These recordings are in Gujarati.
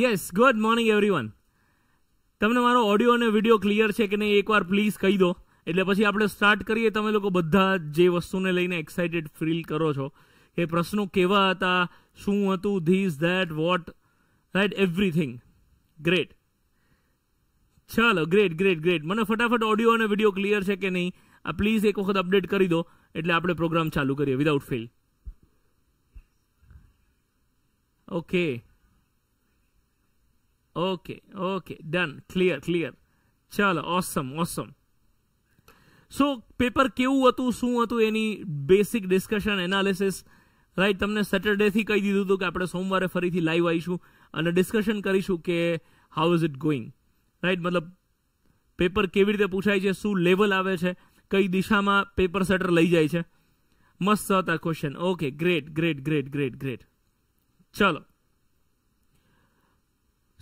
યસ ગુડ મોર્નિંગ એવરીવન તમને મારો ઓડિયો અને વિડીયો ક્લિયર છે કે નહીં એકવાર પ્લીઝ કહી દો એટલે પછી આપણે સ્ટાર્ટ કરીએ તમે લોકો બધા જે વસ્તુને લઈને એક્સાઇટેડ ફીલ કરો છો કે પ્રશ્નો કેવા હતા શું હતું this that what right everything great ચાલો ગ્રેટ ગ્રેટ ગ્રેટ મને ફટાફટ ઓડિયો અને વિડીયો ક્લિયર છે કે નહીં આ પ્લીઝ એક વખત અપડેટ કરી દો એટલે આપણે પ્રોગ્રામ ચાલુ કરીએ without fail okay okay okay done clear clear ચાલો ઓસમ ઓસમ સો પેપર કેવું હતું શું હતું એની બેસિક ડિસ્કશન એનાલિસિસ રાઈટ તમને સેટરડેથી કહી દીધું હતું કે આપણે સોમવારે ફરીથી લાઈવ આવીશું અને ડિસ્કશન કરીશું કે how is it going right મતલબ પેપર કેવી રીતે પૂછાય છે શું લેવલ આવે છે કઈ દિશામાં પેપર સેટર લઈ જાય છે મસ્ત હતા question okay great great great great great ચલો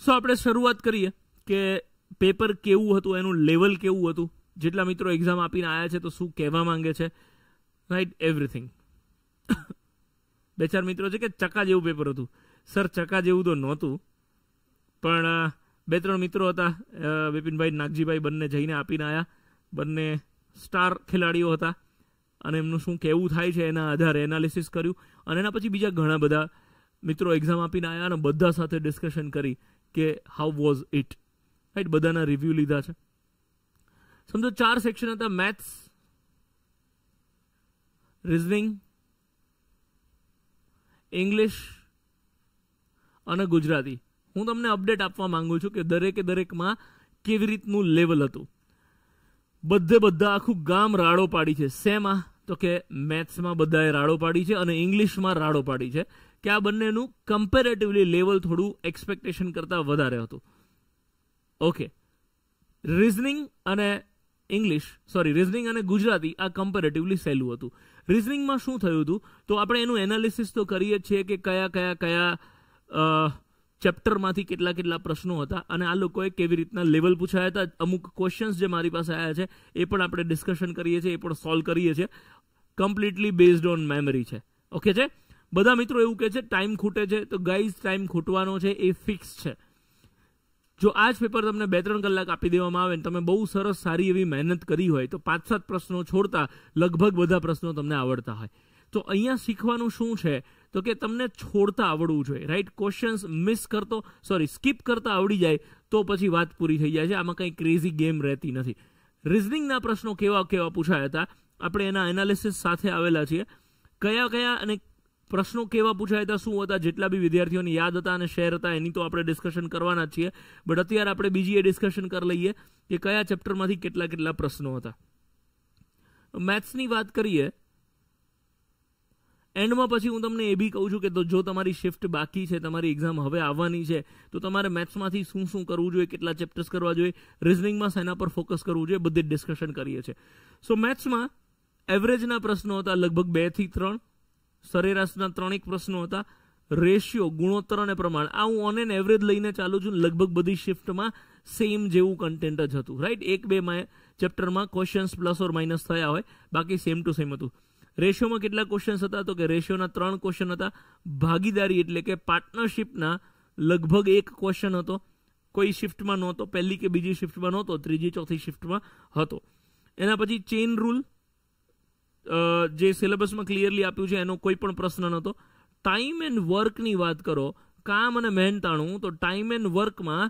સો આપણે શરૂઆત કરીએ કે પેપર કેવું હતું એનું લેવલ કેવું હતું જેટલા મિત્રો એક્ઝામ આપીને આવ્યા છે તો શું કહેવા માંગે છે રાઈટ એવરીથિંગ બે ચાર મિત્રો છે કે ચકા જેવું પેપર હતું સર ચકા જેવું તો નહોતું પણ બે ત્રણ મિત્રો હતા વિપિનભાઈ નાગજીભાઈ બંને જઈને આપીને આવ્યા બંને સ્ટાર ખેલાડીઓ હતા અને એમનું શું કેવું થાય છે એના આધારે એનાલિસિસ કર્યું અને એના પછી બીજા ઘણા બધા મિત્રો એક્ઝામ આપીને આવ્યા અને બધા સાથે ડિસ્કશન કરી કે હાઉ વોઝ ઇટ રાઈટ બધાના રિવ્યુ લીધા છે સમજો ચાર સેક્શન હતા મેથ્સ રિઝનિંગ ઇંગ્લિશ અને ગુજરાતી હું તમને અપડેટ આપવા માંગુ છું કે દરેકે દરેકમાં કેવી રીતનું લેવલ હતું બધે બધા આખું ગામ રાડો પાડી છે શેમાં તો કે મેથ્સમાં બધાએ રાડો પાડી છે અને ઇંગ્લિશમાં રાડો પાડી છે કે આ બંનેનું કમ્પેરેટિવલી લેવલ થોડું એક્સપેક્ટેશન કરતાં વધારે હતું ઓકે રિઝનિંગ અને ઇંગ્લિશ સોરી રિઝનિંગ અને ગુજરાતી આ કમ્પેરેટિવલી સહેલું હતું રિઝનિંગમાં શું થયું હતું તો આપણે એનું એનાલિસિસ તો કરીએ છીએ કે કયા કયા કયા ચેપ્ટરમાંથી કેટલા કેટલા પ્રશ્નો હતા અને આ લોકોએ કેવી રીતના લેવલ પૂછાયા હતા અમુક ક્વેશ્ચન્સ જે મારી પાસે આવ્યા છે એ પણ આપણે ડિસ્કશન કરીએ છીએ એ પણ સોલ્વ કરીએ છીએ કમ્પ્લીટલી બેઝડ ઓન મેમરી છે ઓકે છે બધા મિત્રો એવું કે છે ટાઈમ ખૂટે છે તો ગાઈઝ ટાઈમ ખૂટવાનો છે એ ફિક્સ છે જો આ જ પેપર તમને બે ત્રણ કલાક આપી દેવામાં આવે ને તમે બહુ સરસ સારી એવી મહેનત કરી હોય તો પાંચ સાત પ્રશ્નો છોડતા લગભગ બધા પ્રશ્નો તમને આવડતા હોય તો અહીંયા શીખવાનું શું છે તો કે તમને છોડતા આવડવું જોઈએ રાઈટ ક્વેશ્ચન્સ મિસ કરતો સોરી સ્કીપ કરતા આવડી જાય તો પછી વાત પૂરી થઈ જાય છે આમાં કંઈ ક્રેઝી ગેમ રહેતી નથી રિઝનિંગના પ્રશ્નો કેવા કેવા પૂછાયા હતા આપણે એના એનાલિસિસ સાથે આવેલા છીએ કયા કયા અને પ્રશ્નો કેવા પૂછાયા હતા શું હતા જેટલા બી વિદ્યાર્થીઓની યાદ હતા અને શેર હતા એની તો આપણે ડિસ્કશન કરવાના છીએ બટ અત્યારે આપણે બીજી એ ડિસ્કશન કરી લઈએ કે કયા ચેપ્ટરમાંથી કેટલા કેટલા પ્રશ્નો હતા મેથ્સની વાત કરીએ એન્ડમાં પછી હું તમને એ બી કહું છું કે જો તમારી શિફ્ટ બાકી છે તમારી એક્ઝામ હવે આવવાની છે તો તમારે મેથ્સમાંથી શું શું કરવું જોઈએ કેટલા ચેપ્ટર્સ કરવા જોઈએ રિઝનિંગમાં શેના પર ફોકસ કરવું જોઈએ બધી ડિસ્કશન કરીએ છીએ સો મેથ્સમાં એવરેજના પ્રશ્નો હતા લગભગ બેથી ત્રણ સરેરાશના ત્રણેક પ્રશ્નો હતા રેશિયો ગુણોત્તર અને પ્રમાણ આ હું ઓન એન એવરેજ લઈને ચાલું છું લગભગ બધી શિફ્ટમાં સેમ જેવું કન્ટેન્ટ જ હતું રાઈટ એક બે ચેપ્ટરમાં ક્વેશ્ચન્સ પ્લસ ઓર માઇનસ થયા હોય બાકી સેમ ટુ સેમ હતું રેશિયોમાં કેટલા ક્વેશ્ચન્સ હતા તો કે રેશિયોના ત્રણ ક્વેશ્ચન હતા ભાગીદારી એટલે કે પાર્ટનરશિપના લગભગ એક ક્વેશ્ચન હતો કોઈ શિફ્ટમાં નહોતો પહેલી કે બીજી શિફ્ટમાં નહોતો ત્રીજી ચોથી શિફ્ટમાં હતો એના પછી ચેઇન રૂલ જે સિલેબસમાં ક્લિયરલી આપ્યું છે એનો કોઈ પણ પ્રશ્ન નહોતો ટાઈમ એન્ડ વર્કની વાત કરો કામ અને મહેનતાણું તો ટાઈમ એન્ડ વર્કમાં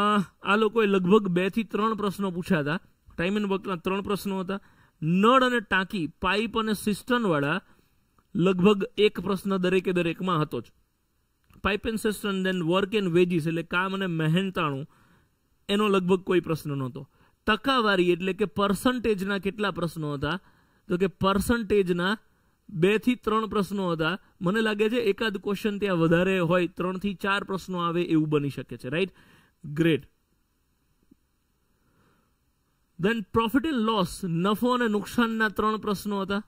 આ લોકોએ લગભગ બેથી ત્રણ પ્રશ્નો પૂછ્યા હતા ટાઈમ એન્ડ વર્કના ત્રણ પ્રશ્નો હતા નળ અને ટાંકી પાઇપ અને સિસ્ટનવાળા લગભગ એક પ્રશ્ન દરેકે દરેકમાં હતો જ pipe and cistern then work and wages એટલે કામ અને મહેનતાણું એનો લગભગ કોઈ પ્રશ્ન નહોતો ટકાવારી એટલે કે પર્સન્ટેજના કેટલા પ્રશ્નો હતા તો કે પર્સન્ટેજના બે થી ત્રણ પ્રશ્નો હતા મને લાગે છે એકાદ ક્વેશ્ચન ત્યાં વધારે હોય ત્રણ થી ચાર પ્રશ્નો આવે એવું બની શકે છે right great then profit and loss નફો અને નુકસાનના ત્રણ પ્રશ્નો હતા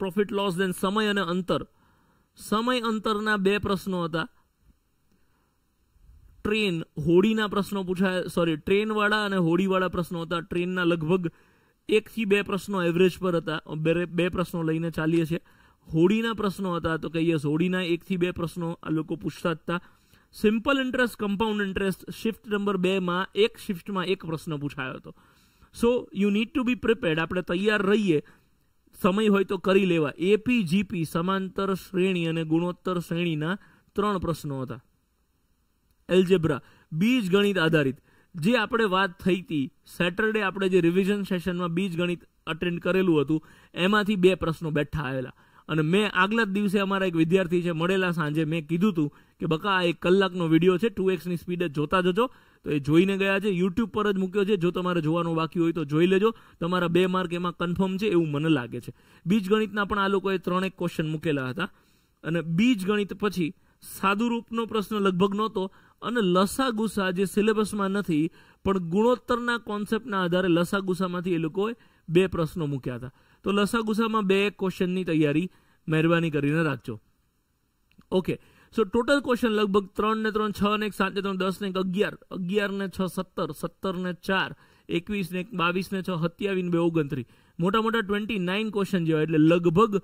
પ્રોફિટ લોસ દેન સમય અને અંતર સમય અંતરના બે પ્રશ્નો હતા ટ્રેન હોડીના પ્રશ્નો પૂછાયા સોરી ટ્રેનવાળા અને હોડીવાળા પ્રશ્નો હતા ટ્રેનના લગભગ એકથી બે પ્રશ્નો એવરેજ પર હતા બે બે પ્રશ્નો લઈને ચાલીએ છીએ હોડીના પ્રશ્નો હતા તો કહીએ હોડીના એકથી બે પ્રશ્નો આ લોકો પૂછતા હતા simple interest compound interest shift number બેમાં એક શિફ્ટમાં એક પ્રશ્ન પૂછાયો હતો so you need to be prepared આપણે તૈયાર રહીએ સમય હોય તો કરી લેવા એપી જીપી સમાંતર શ્રેણી અને ગુણોત્તર શ્રેણીના ત્રણ પ્રશ્નો હતા એલ્જેબ્રા બીજ ગણિત આધારિત જે આપણે વાત થઈ હતી સેટરડે આપણે જે રિવિઝન સેશનમાં બીજ ગણિત અટેન્ડ કરેલું હતું એમાંથી બે પ્રશ્નો બેઠા આવેલા અને મેં આગલા જ દિવસે અમારા એક વિદ્યાર્થી છે મળેલા સાંજે મેં કીધું હતું કે બકા આ એક કલાકનો વિડીયો છે ટુ એક્સની સ્પીડે જોતા જજો તો એ જોઈને ગયા છે યુટ્યુબ પર જ મૂક્યો છે જો તમારે જોવાનું બાકી હોય તો જોઈ લેજો તમારા બે માર્ક એમાં કન્ફર્મ છે એવું મને લાગે છે બીજ ગણિતના પણ આ લોકોએ ત્રણેક ક્વેશ્ચન મૂકેલા હતા અને બીજ ગણિત પછી સાદુરૂપનો પ્રશ્ન લગભગ નહોતો અને લસાગુસા જે સિલેબસમાં નથી પણ ગુણોત્તરના કોન્સેપ્ટના આધારે લસાગુસામાંથી એ લોકોએ બે પ્રશ્નો મૂક્યા હતા તો લસાગુસામાં બે ક્વેશ્ચનની તૈયારી મહેરબાની કરીને રાખજો ઓકે સો ટોટલ ક્વેશ્ચન લગભગ ત્રણ ને ત્રણ છ ને એક સાત ને ત્રણ દસ ને એક અગિયાર અગિયાર ને છ સત્તર સત્તર ને ચાર એકવીસ ને એક બાવીસ ને છ સત્યાવીસ બે ઓગણત્રીસ મોટા મોટા ટ્વેન્ટી નાઇન ક્વેશ્ચન જેવા એટલે લગભગ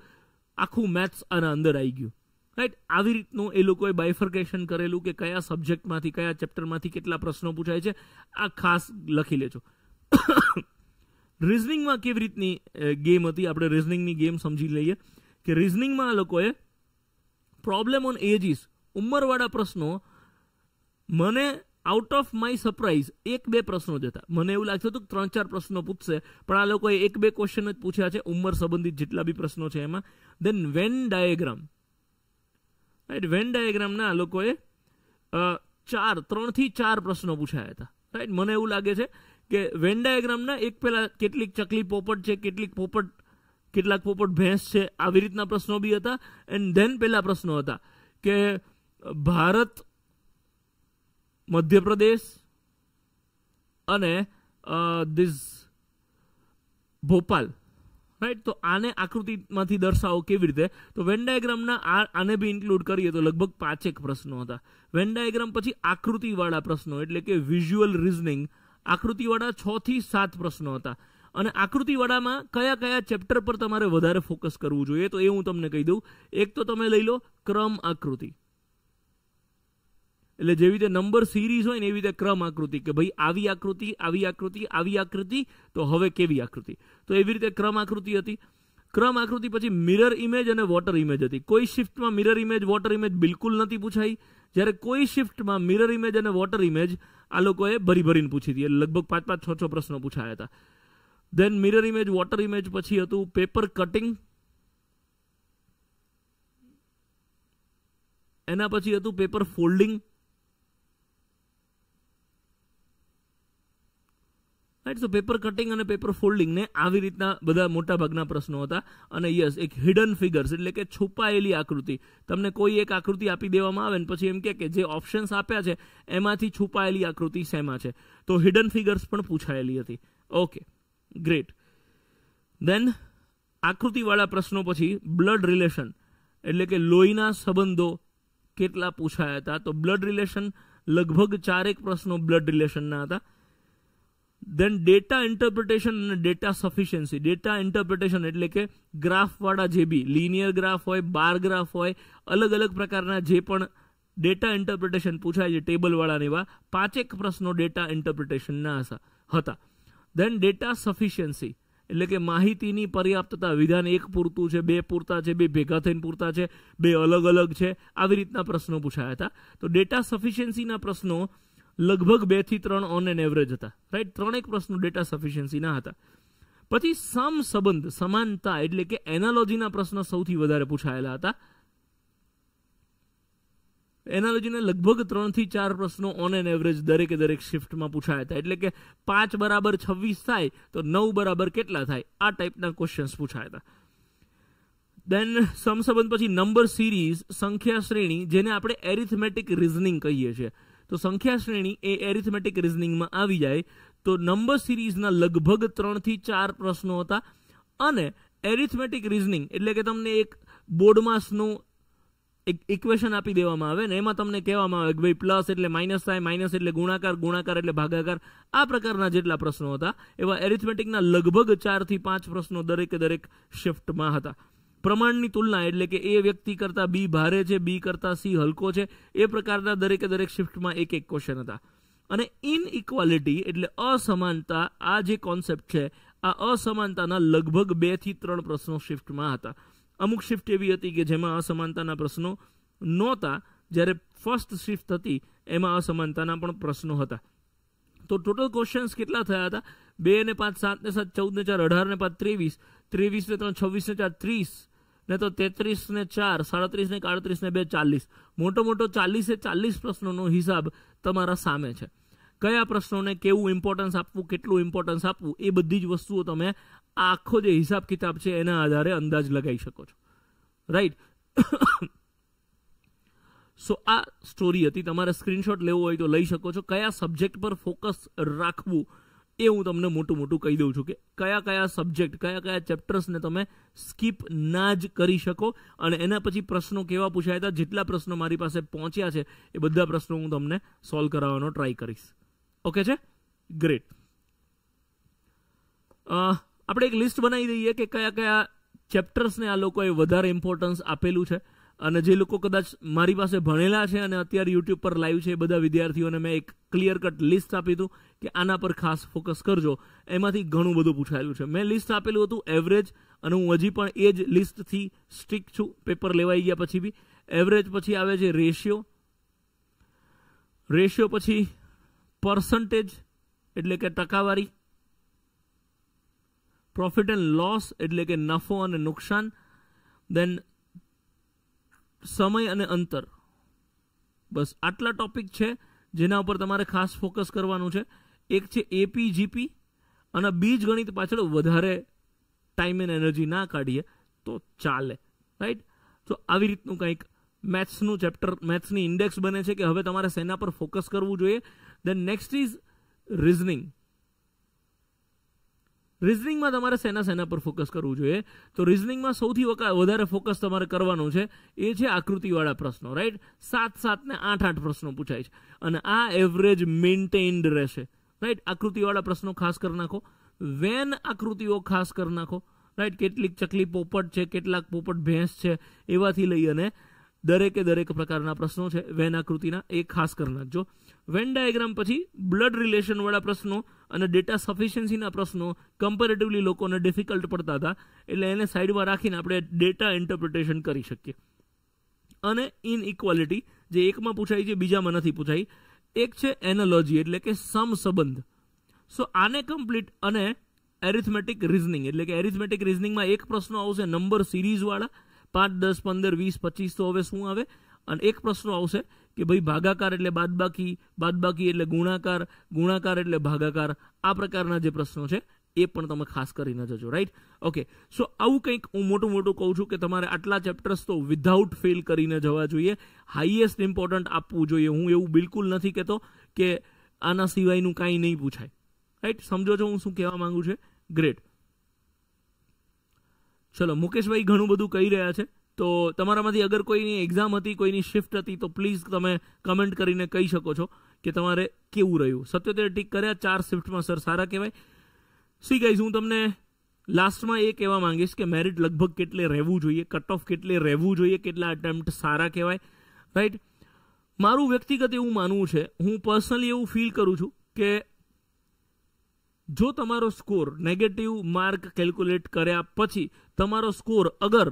આખું મેથ્સ આના અંદર આવી ગયું રાઈટ આવી રીતનું એ લોકોએ બાયફર્કેશન કરેલું કે કયા સબ્જેક્ટમાંથી કયા ચેપ્ટરમાંથી કેટલા પ્રશ્નો પૂછાય છે આ ખાસ લખી લેજો રિઝનિંગમાં કેવી રીતની ગેમ હતી આપણે રિઝનિંગની ગેમ સમજી લઈએ કે રિઝનિંગમાં આ લોકોએ પ્રોબ્લેમ ઓન એજીસ ઉંમરવાળા પ્રશ્નો મને આઉટ ઓફ માય સરપ્રાઇઝ એક બે પ્રશ્નો જ મને એવું લાગતું હતું કે ત્રણ ચાર પ્રશ્નો પૂછશે પણ આ લોકોએ એક બે ક્વેશ્ચન જ પૂછ્યા છે ઉંમર સંબંધિત જેટલા બી પ્રશ્નો છે એમાં then Venn diagram right Venn ડાયાગ્રામના લોકોએ ચાર ત્રણથી ચાર પ્રશ્નો પૂછાયા હતા રાઈટ મને એવું લાગે છે કે વેન ડાયાગ્રામના એક પહેલાં કેટલીક ચકલી પોપટ છે કેટલીક પોપટ કેટલાક પોપટ ભેંસ છે આવી રીતના પ્રશ્નો બી હતા એન્ડ ધેન પહેલા પ્રશ્નો હતા કે ભારત મધ્યપ્રદેશ અને દિસ ભોપાલ રાઈટ તો આને આકૃતિમાંથી દર્શાવો કેવી રીતે તો વેન ડાયાગ્રામના આ આને બી ઇન્ક્લુડ કરીએ તો લગભગ પાંચેક પ્રશ્નો હતા વેન ડાયાગ્રામ પછી આકૃતિવાળા પ્રશ્નો એટલે કે વિઝ્યુઅલ રિઝનિંગ આકૃતિવાળા છ થી સાત પ્રશ્નો હતા અને આકૃતિવાળામાં કયા કયા ચેપ્ટર પર તમારે વધારે ફોકસ કરવું જોઈએ તો એ હું તમને કહી દઉં એક તો તમે લઈ લો ક્રમ આકૃતિ એટલે જેવી રીતે નંબર સિરીઝ હોય ને એવી રીતે ક્રમ આકૃતિ કે ભાઈ આવી આકૃતિ આવી આકૃતિ આવી આકૃતિ તો હવે કેવી આકૃતિ તો એવી રીતે ક્રમ આકૃતિ હતી ક્રમ આકૃતિ પછી મિરર ઇમેજ અને વોટર ઇમેજ હતી કોઈ શિફ્ટમાં મિરર ઇમેજ વોટર ઇમેજ બિલકુલ નથી પૂછાઈ જ્યારે કોઈ શિફ્ટમાં મિરર ઇમેજ અને વોટર ઇમેજ આ લોકોએ ભરી ભરીને પૂછી હતી એટલે લગભગ પાંચ પાંચ છ છ પ્રશ્નો પૂછાયા હતા then mirror image water image પછી હતું પેપર કટિંગ એના પછી હતું paper folding right so paper cutting અને પેપર ફોલ્ડિંગને આવી રીતના બધા મોટા ભાગના પ્રશ્નો હતા અને યસ એક હિડન ફિગર્સ એટલે કે છુપાયેલી આકૃતિ તમને કોઈ એક આકૃતિ આપી દેવામાં આવે ને પછી એમ કે જે ઓપ્શન્સ આપ્યા છે એમાંથી છુપાયેલી આકૃતિ શેમાં છે તો હિડન ફિગર્સ પણ પૂછાયેલી હતી ઓકે ગ્રેટ દેન આકૃતિવાળા પ્રશ્નો પછી બ્લડ રિલેશન એટલે કે લોહીના સંબંધો કેટલા પૂછાયા હતા તો બ્લડ રિલેશન લગભગ ચારેક પ્રશ્નો બ્લડ રિલેશનના હતા દેન ડેટા ઇન્ટરપ્રિટેશન અને ડેટા સફિશિયન્સી ડેટા ઇન્ટરપ્રિટેશન એટલે કે ગ્રાફવાળા જે બી લિનિયર ગ્રાફ હોય બાર ગ્રાફ હોય અલગ અલગ પ્રકારના જે પણ ડેટા ઇન્ટરપ્રિટેશન પૂછાય છે ટેબલવાળા એવા પાંચેક પ્રશ્નો ડેટા ઇન્ટરપ્રિટેશનના હતા દેન ડેટા સફિશિયન્સી એટલે કે માહિતીની પર્યાપ્તતા વિધાન એક પૂરતું છે બે પૂરતા છે બે ભેગા થઈને પૂરતા છે બે અલગ અલગ છે આવી રીતના પ્રશ્નો પૂછાયા હતા તો ડેટા સફિશિયન્સીના પ્રશ્નો લગભગ બે થી ત્રણ ઓન એન એવરેજ હતા રાઈટ ત્રણેક પ્રશ્નો ડેટા સફિશિયન્સીના હતા પછી સામ સંબંધ સમાનતા એટલે કે એનાલોજીના પ્રશ્નો સૌથી વધારે પૂછાયેલા હતા એનાલોજીના લગભગ ત્રણથી ચાર પ્રશ્નો ઓન એન એવરેજ દરેકે દરેક શિફ્ટમાં પૂછાયા હતા એટલે કે પાંચ બરાબર છવ્વીસ થાય તો નવ બરાબર કેટલા થાય આ ટાઈપના ક્વેશ્ચન્સ પૂછાયા હતા દેન સમસંબંધ પછી નંબર સિરીઝ સંખ્યા શ્રેણી જેને આપણે એરિથમેટિક રિઝનિંગ કહીએ છીએ તો સંખ્યા શ્રેણી એ એરિથમેટિક રિઝનિંગમાં આવી જાય તો નંબર સિરીઝના લગભગ ત્રણથી ચાર પ્રશ્નો હતા અને એરિથમેટિક રિઝનિંગ એટલે કે તમને એક બોર્ડમાસનું એક ઇક્વેશન આપી દેવામાં આવે ને એમાં તમને કહેવામાં આવે કે ભાઈ પ્લસ એટલે માઇનસ થાય માઇનસ એટલે ગુણાકાર ગુણાકાર એટલે ભાગાકાર આ પ્રકારના જેટલા પ્રશ્નો હતા એવા એરિથમેટિકના લગભગ ચારથી પાંચ પ્રશ્નો દરેકે દરેક શિફ્ટમાં હતા પ્રમાણની તુલના એટલે કે એ વ્યક્તિ કરતાં બી ભારે છે બી કરતાં સી હલકો છે એ પ્રકારના દરેકે દરેક શિફ્ટમાં એક એક ક્વેશ્ચન હતા અને ઇનઇક્વાલિટી એટલે અસમાનતા આ જે કોન્સેપ્ટ છે આ અસમાનતાના લગભગ બેથી ત્રણ પ્રશ્નો શિફ્ટમાં હતા અમુક શિફ્ટ એવી હતી કે જેમાં અસમાનતાના પ્રશ્નો નહોતા જ્યારે ફર્સ્ટ શિફ્ટ હતી એમાં અસમાનતાના પણ પ્રશ્નો હતા તો ટોટલ ક્વેશ્ચન્સ કેટલા થયા હતા બે ને પાંચ સાત ને સાત ચૌદ ને ચાર અઢાર ને પાંચ ત્રેવીસ ત્રેવીસને ત્રણ છવ્વીસને ચાર ત્રીસ ને તો તેત્રીસને ચાર સાડત્રીસને આડત્રીસને બે ચાલીસ મોટો મોટો ચાલીસે ચાલીસ પ્રશ્નોનો હિસાબ તમારા સામે છે કયા પ્રશ્નોને કેવું ઇમ્પોર્ટન્સ આપવું કેટલું ઇમ્પોર્ટન્સ આપવું એ બધી જ વસ્તુઓ તમે આખો જે હિસાબ કિતાબ છે એના આધારે અંદાજ લગાવી શકો છો રાઈટ સો આ સ્ટોરી હતી તમારે સ્ક્રીનશોટ લેવો હોય તો લઈ શકો છો કયા સબ્જેક્ટ પર ફોકસ રાખવું એ હું તમને મોટું મોટું કહી દઉં છું કે કયા કયા સબ્જેક્ટ કયા કયા ચેપ્ટર્સને તમે સ્કીપ ના જ કરી શકો અને એના પછી પ્રશ્નો કેવા પૂછાયા હતા જેટલા પ્રશ્નો મારી પાસે પહોંચ્યા છે એ બધા પ્રશ્નો હું તમને સોલ્વ કરાવવાનો ટ્રાય કરીશ ઓકે છે ગ્રેટ આપણે એક લિસ્ટ બનાવી દઈએ કે કયા કયા ચેપ્ટર્સને આ લોકોએ વધારે ઇમ્પોર્ટન્સ આપેલું છે અને જે લોકો કદાચ મારી પાસે ભણેલા છે અને અત્યારે યુટ્યુબ પર લાઈવ છે એ બધા વિદ્યાર્થીઓને મેં એક ક્લિયર કટ લિસ્ટ આપી હતું કે આના પર ખાસ ફોકસ કરજો એમાંથી ઘણું બધું પૂછાયેલું છે મેં લિસ્ટ આપેલું હતું એવરેજ અને હું હજી પણ એ જ લિસ્ટથી સ્ટ્રિક છું પેપર લેવાઈ ગયા પછી બી એવરેજ પછી આવે છે રેશિયો રેશિયો પછી પર્સન્ટેજ એટલે કે ટકાવારી પ્રોફિટ એન્ડ લોસ એટલે કે નફો અને નુકસાન દેન સમય અને અંતર બસ આટલા ટોપિક છે જેના ઉપર તમારે ખાસ ફોકસ કરવાનું છે એક છે એપી જીપી અને બીજ ગણિત પાછળ વધારે ટાઈમ એન્ડ એનર્જી ના કાઢીએ તો ચાલે રાઈટ તો આવી રીતનું કંઈક મેથ્સનું ચેપ્ટર મેથ્સની ઇન્ડેક્સ બને છે કે હવે તમારે સેના પર ફોકસ કરવું જોઈએ દેન નેક્સ્ટ ઇઝ રિઝનિંગ રિઝનિંગમાં તમારે સેના સેના પર ફોકસ કરવું જોઈએ તો રિઝનિંગમાં સૌથી વધારે ફોકસ તમારે કરવાનું છે એ છે આકૃતિવાળા પ્રશ્નો રાઈટ સાત સાત ને આઠ આઠ પ્રશ્નો પૂછાય છે અને આ એવરેજ મેન્ટેન્ડ રહેશે રાઈટ આકૃતિવાળા પ્રશ્નો ખાસ કરી નાખો વેન આકૃતિઓ ખાસ કરી નાખો રાઈટ કેટલીક ચકલી પોપટ છે કેટલાક પોપટ ભેંસ છે એવાથી લઈ અને દરેકે દરેક પ્રકારના પ્રશ્નો છે વેન આકૃતિના એ ખાસ કરી નાખજો વેન ડાયાગ્રામ પછી બ્લડ રિલેશનવાળા પ્રશ્નો અને ડેટા સફિશિયન્સીના પ્રશ્નો કમ્પેરેટિવલી લોકોને ડિફિકલ્ટ પડતા હતા એટલે એને સાઈડમાં રાખીને આપણે ડેટા ઇન્ટરપ્રિટેશન કરી શકીએ અને ઇનઇક્વાલિટી જે એકમાં પૂછાય છે બીજામાં નથી પૂછાઈ એક છે એનોલોજી એટલે કે સમસંબંધ સો આને કમ્પ્લીટ અને એરિથમેટિક રિઝનિંગ એટલે કે એરિથમેટિક રિઝનિંગમાં એક પ્રશ્નો આવશે નંબર સિરીઝવાળા પાંચ દસ પંદર વીસ પચીસ તો હવે શું આવે અને એક પ્રશ્ન આવશે કે ભાઈ ભાગાકાર એટલે બાદબાકી બાદબાકી એટલે ગુણાકાર ગુણાકાર એટલે ભાગાકાર આ પ્રકારના જે પ્રશ્નો છે એ પણ તમે ખાસ કરીને જજો રાઈટ ઓકે સો આવું કંઈક હું મોટું મોટું કહું છું કે તમારે આટલા ચેપ્ટર્સ તો વિધાઉટ ફેલ કરીને જવા જોઈએ હાઈએસ્ટ ઇમ્પોર્ટન્ટ આપવું જોઈએ હું એવું બિલકુલ નથી કહેતો કે આના સિવાયનું કાંઈ નહીં પૂછાય રાઈટ સમજો છો હું શું કહેવા માંગુ છું ગ્રેટ ચલો મુકેશભાઈ ઘણું બધું કહી રહ્યા છે તો તમારામાંથી અગર કોઈની એક્ઝામ હતી કોઈની શિફ્ટ હતી તો પ્લીઝ તમે કમેન્ટ કરીને કહી શકો છો કે તમારે કેવું રહ્યું સત્યોતેર ટીક કર્યા ચાર શિફ્ટમાં સર સારા કહેવાય સી ગાઈઝ હું તમને લાસ્ટમાં એ કહેવા માંગીશ કે મેરિટ લગભગ કેટલે રહેવું જોઈએ કટ ઓફ કેટલે રહેવું જોઈએ કેટલા અટેમ્પ્ટ સારા કહેવાય રાઈટ મારું વ્યક્તિગત એવું માનવું છે હું પર્સનલી એવું ફીલ કરું છું કે જો તમારો સ્કોર નેગેટિવ માર્ક કેલ્ક્યુલેટ કર્યા પછી તમારો સ્કોર અગર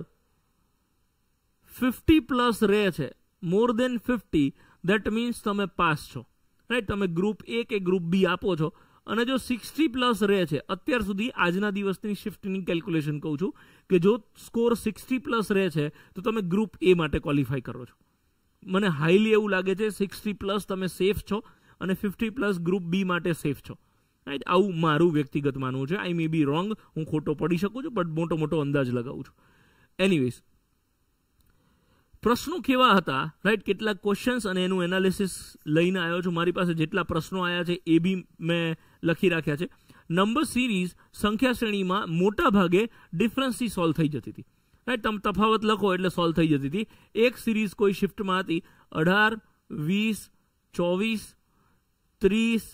ફિફ્ટી પ્લસ રહે છે more than fifty that means તમે પાસ છો રાઈટ તમે ગ્રુપ એ કે ગ્રુપ બી આપો છો અને જો સિક્સટી પ્લસ રહે છે અત્યાર સુધી આજના દિવસની શિફ્ટની કેલ્ક્યુલેશન કહું છું કે જો સ્કોર સિક્સટી પ્લસ રહે છે તો તમે ગ્રુપ એ માટે ક્વોલિફાય કરો છો મને હાઈલી એવું લાગે છે સિક્સટી પ્લસ તમે સેફ છો અને ફિફ્ટી પ્લસ ગ્રુપ બી માટે સેફ છો રાઈટ આવું મારું વ્યક્તિગત માનવું છે આઈ મે બી રોંગ હું ખોટો પડી શકું છું બટ મોટો મોટો અંદાજ લગાવું છું એનીવેઝ પ્રશ્નો કેવા હતા રાઈટ કેટલાક ક્વેશ્ચન્સ અને એનું એનાલિસિસ લઈને આવ્યો છું મારી પાસે જેટલા પ્રશ્નો આવ્યા છે એ બી મેં લખી રાખ્યા છે નંબર સિરીઝ સંખ્યા શ્રેણીમાં મોટા ભાગે ડિફરન્સથી સોલ્વ થઈ જતી હતી રાઈટ તમે તફાવત લખો એટલે સોલ્વ થઈ જતી હતી એક સિરીઝ કોઈ શિફ્ટમાં હતી અઢાર વીસ ચોવીસ ત્રીસ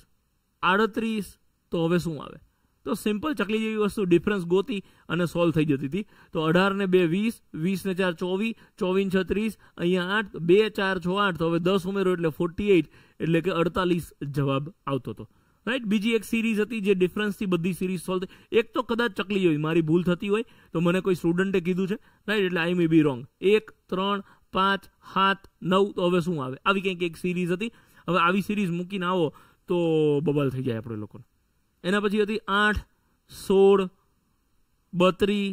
આડત્રીસ તો હવે શું આવે તો સિમ્પલ ચકલી જેવી વસ્તુ ડિફરન્સ ગોતી અને સોલ્વ થઈ જતી હતી તો અઢારને બે વીસ વીસને ચાર ચોવીસ ચોવીસ છત્રીસ અહીંયા આઠ બે ચાર છ આઠ તો હવે દસ ઉમેરો એટલે ફોર્ટી એઇટ એટલે કે અડતાલીસ જવાબ આવતો હતો રાઈટ બીજી એક સિરીઝ હતી જે ડિફરન્સથી બધી સિરીઝ સોલ્વ થઈ એક તો કદાચ ચકલી હોય મારી ભૂલ થતી હોય તો મને કોઈ સ્ટુડન્ટે કીધું છે રાઈટ એટલે આઈ મે બી રોંગ એક ત્રણ પાંચ સાત નવ તો હવે શું આવે આવી કંઈક એક સિરીઝ હતી હવે આવી સિરીઝ મૂકીને આવો તો બબલ થઈ જાય આપણે લોકોને એના પછી હતી આઠ સોળ બત્રી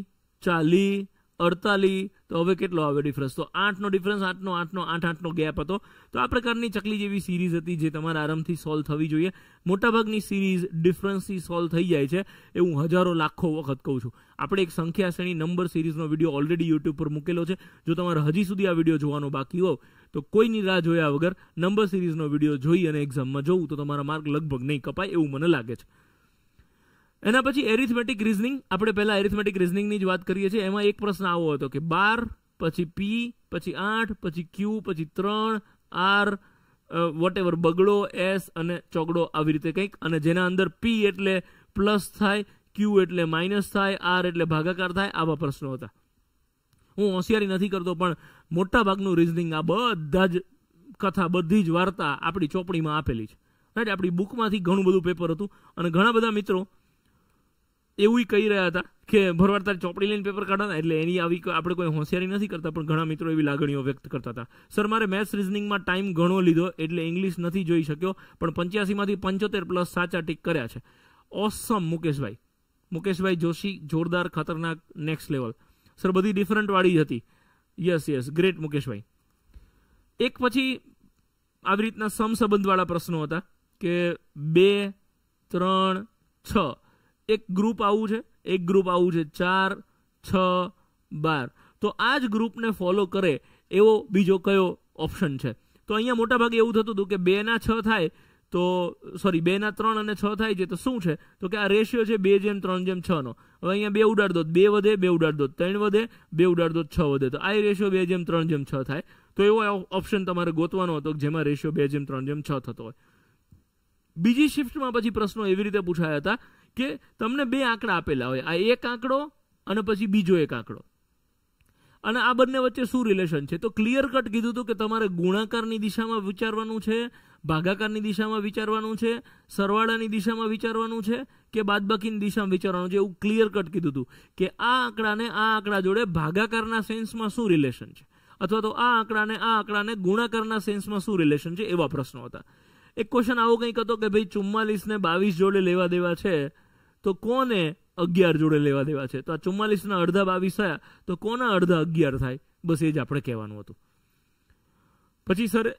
ચાલીસ અડતાલીસ તો હવે કેટલો આવે ડિફરન્સ તો આઠનો ડિફરન્સ આઠનો આઠનો આઠ આઠનો ગેપ હતો તો આ પ્રકારની ચકલી જેવી સિરીઝ હતી જે તમારે આરામથી સોલ્વ થવી જોઈએ મોટાભાગની સિરીઝ ડિફરન્સથી સોલ્વ થઈ જાય છે એ હું હજારો લાખો વખત કહું છું આપણે એક સંખ્યા શ્રેણી નંબર સિરીઝનો વિડીયો ઓલરેડી યુટ્યુબ પર મૂકેલો છે જો તમારે હજી સુધી આ વિડીયો જોવાનો બાકી હોવ તો કોઈની રાહ જોયા વગર નંબર સિરીઝનો વિડીયો જોઈ અને એક્ઝામમાં જોઉં તો તમારા માર્ક લગભગ નહીં કપાય એવું મને લાગે છે એના પછી એરિથમેટિક રિઝનિંગ આપણે પહેલાં એરિથમેટિક રિઝનિંગની જ વાત કરીએ છીએ એમાં એક પ્રશ્ન આવો હતો કે બાર પછી પી પછી આઠ પછી ક્યુ પછી ત્રણ આર વોટ એવર બગડો એસ અને ચોગડો આવી રીતે કંઈક અને જેના અંદર પી એટલે પ્લસ થાય ક્યુ એટલે માઇનસ થાય આર એટલે ભાગાકાર થાય આવા પ્રશ્નો હતા હું હોશિયારી નથી કરતો પણ મોટાભાગનું ભાગનું આ બધા જ કથા બધી જ વાર્તા આપણી ચોપડીમાં આપેલી છે રાઈટ આપણી બુકમાંથી ઘણું બધું પેપર હતું અને ઘણા બધા મિત્રો એવું કહી રહ્યા હતા કે ભરવાડ તારી ચોપડી લઈને પેપર કાઢો ને એટલે એની આવી આપણે કોઈ હોશિયારી નથી કરતા પણ ઘણા મિત્રો એવી લાગણીઓ વ્યક્ત કરતા હતા સર મારે મેથ્સ રિઝનિંગમાં ટાઈમ ઘણો લીધો એટલે ઇંગ્લિશ નથી જોઈ શક્યો પણ પંચ્યાસીમાંથી પંચોતેર પ્લસ સાચા ટીક કર્યા છે ઓસમ મુકેશભાઈ મુકેશભાઈ જોશી જોરદાર ખતરનાક નેક્સ્ટ લેવલ સર બધી ડિફરન્ટ વાળી હતી યસ યસ ગ્રેટ મુકેશભાઈ એક પછી આવી રીતના સમસંબંધવાળા પ્રશ્નો હતા કે બે ત્રણ છ એક ગ્રુપ આવું છે એક ગ્રુપ આવું છે ચાર છ બાર તો આ જ ગ્રુપને ફોલો કરે એવો બીજો કયો ઓપ્શન છે તો અહીંયા મોટાભાગે એવું થતું હતું કે બેના છ થાય તો સોરી બેના ત્રણ અને છ થાય છે તો શું છે તો કે આ રેશિયો છે બે જેમ ત્રણ જેમ છ છનો હવે અહીંયા બે ઉડાડ દો બે વધે બે ઉડાડ દો ત્રણ વધે બે ઉડાડ દો છ વધે તો આ રેશિયો બે જેમ ત્રણ જેમ છ થાય તો એવો ઓપ્શન તમારે ગોતવાનો હતો જેમાં રેશિયો બે જેમ ત્રણ જેમ છ થતો હોય બીજી શિફ્ટમાં પછી પ્રશ્નો એવી રીતે પૂછાયા હતા કે તમને બે આંકડા આપેલા હોય આ એક આંકડો અને પછી બીજો એક આંકડો અને આ બંને વચ્ચે શું રિલેશન છે તો ક્લિયર કટ કીધું હતું કે તમારે ગુણાકારની દિશામાં વિચારવાનું છે ભાગાકારની દિશામાં વિચારવાનું છે સરવાળાની દિશામાં વિચારવાનું છે કે બાદબાકીની દિશામાં વિચારવાનું છે એવું ક્લિયર કટ કીધું હતું કે આ આંકડાને આ આંકડા જોડે ભાગાકારના સેન્સમાં શું રિલેશન છે અથવા તો આ આંકડાને આ આંકડાને ગુણાકારના સેન્સમાં શું રિલેશન છે એવા પ્રશ્નો હતા એક ક્વેશ્ચન આવો કંઈક હતો કે ભાઈ ચુમ્માલીસ ને બાવીસ જોડે લેવા દેવા છે તો કોને અગિયાર જોડે લેવા દેવા છે તો આ ના અડધા બાવીસ થયા તો કોના અડધા અગિયાર થાય બસ એ જ આપણે કહેવાનું હતું પછી સર